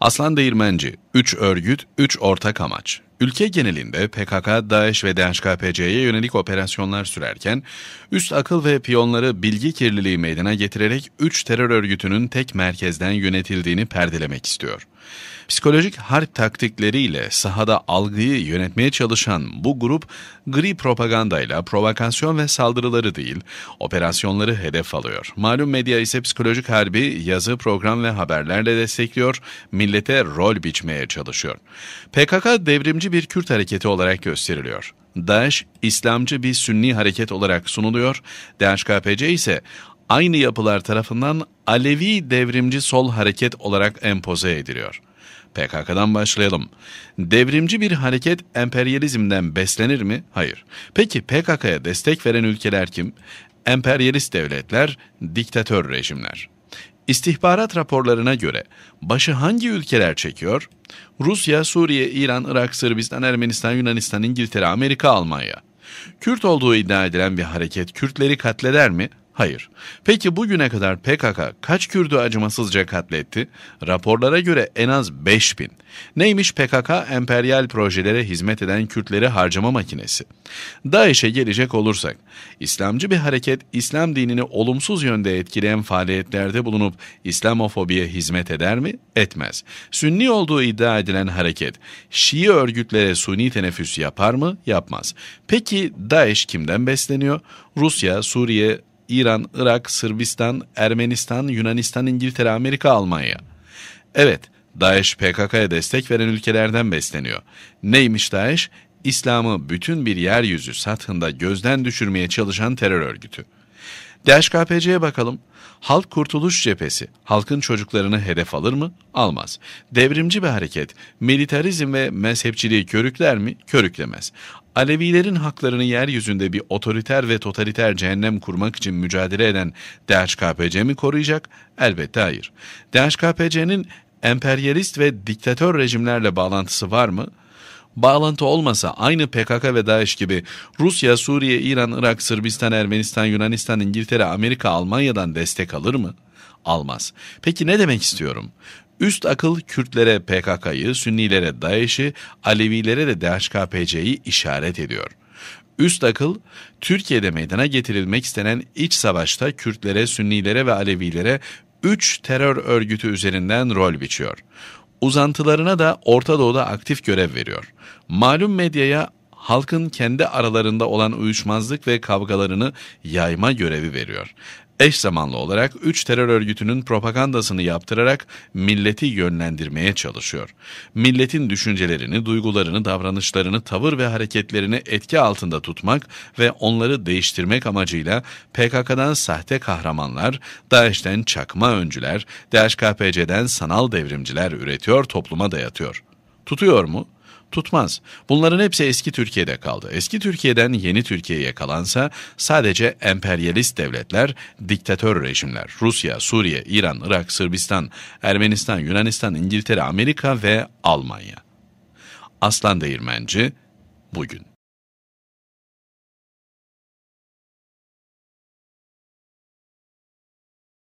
Aslan Değirmenci Üç örgüt, üç ortak amaç. Ülke genelinde PKK, DAEŞ ve DHKPC'ye yönelik operasyonlar sürerken, üst akıl ve piyonları bilgi kirliliği meydana getirerek üç terör örgütünün tek merkezden yönetildiğini perdelemek istiyor. Psikolojik harp taktikleriyle sahada algıyı yönetmeye çalışan bu grup, gri propagandayla provokasyon ve saldırıları değil, operasyonları hedef alıyor. Malum medya ise psikolojik harbi yazı, program ve haberlerle destekliyor, millete rol biçmeye çalışıyor. PKK devrimci bir Kürt hareketi olarak gösteriliyor. DAEŞ, İslamcı bir Sünni hareket olarak sunuluyor. DHKPC ise aynı yapılar tarafından Alevi devrimci sol hareket olarak empoze ediliyor. PKK'dan başlayalım. Devrimci bir hareket emperyalizmden beslenir mi? Hayır. Peki PKK'ya destek veren ülkeler kim? Emperyalist devletler, diktatör rejimler. İstihbarat raporlarına göre başı hangi ülkeler çekiyor? Rusya, Suriye, İran, Irak, Sırbistan, Ermenistan, Yunanistan, İngiltere, Amerika, Almanya. Kürt olduğu iddia edilen bir hareket Kürtleri katleder mi? Hayır. Peki bugüne kadar PKK kaç Kürdü acımasızca katletti? Raporlara göre en az 5 bin. Neymiş PKK emperyal projelere hizmet eden Kürtleri harcama makinesi. DAEŞ'e gelecek olursak, İslamcı bir hareket İslam dinini olumsuz yönde etkileyen faaliyetlerde bulunup İslamofobiye hizmet eder mi? Etmez. Sünni olduğu iddia edilen hareket Şii örgütlere suni teneffüs yapar mı? Yapmaz. Peki DAEŞ kimden besleniyor? Rusya, Suriye, İran, Irak, Sırbistan, Ermenistan, Yunanistan, İngiltere, Amerika, Almanya. Evet, Daesh PKK'ya destek veren ülkelerden besleniyor. Neymiş Daesh? İslam'ı bütün bir yeryüzü sathında gözden düşürmeye çalışan terör örgütü. DHKPC'ye bakalım. Halk Kurtuluş Cephesi halkın çocuklarını hedef alır mı? Almaz. Devrimci bir hareket militarizm ve mezhepçiliği körükler mi? Körüklemez. Alevilerin haklarını yeryüzünde bir otoriter ve totaliter cehennem kurmak için mücadele eden DHKPC mi koruyacak? Elbette hayır. DHKPC'nin emperyalist ve diktatör rejimlerle bağlantısı var mı? Bağlantı olmasa aynı PKK ve DAEŞ gibi Rusya, Suriye, İran, Irak, Sırbistan, Ermenistan, Yunanistan, İngiltere, Amerika, Almanya'dan destek alır mı? Almaz. Peki ne demek istiyorum? Üst akıl Kürtlere PKK'yı, Sünnilere DAEŞ'i, Alevilere de DHKPC'yi işaret ediyor. Üst akıl, Türkiye'de meydana getirilmek istenen iç savaşta Kürtlere, Sünnilere ve Alevilere 3 terör örgütü üzerinden rol biçiyor. Uzantılarına da Orta Doğu'da aktif görev veriyor. Malum medyaya halkın kendi aralarında olan uyuşmazlık ve kavgalarını yayma görevi veriyor. Eş zamanlı olarak 3 terör örgütünün propagandasını yaptırarak milleti yönlendirmeye çalışıyor. Milletin düşüncelerini, duygularını, davranışlarını, tavır ve hareketlerini etki altında tutmak ve onları değiştirmek amacıyla PKK'dan sahte kahramanlar, DAEŞ'ten çakma öncüler, DHKPC'den sanal devrimciler üretiyor, topluma dayatıyor. Tutuyor mu? tutmaz. Bunların hepsi eski Türkiye'de kaldı. Eski Türkiye'den yeni Türkiye'ye kalansa sadece emperyalist devletler, diktatör rejimler, Rusya, Suriye, İran, Irak, Sırbistan, Ermenistan, Yunanistan, İngiltere, Amerika ve Almanya. Aslan Değirmenci bugün.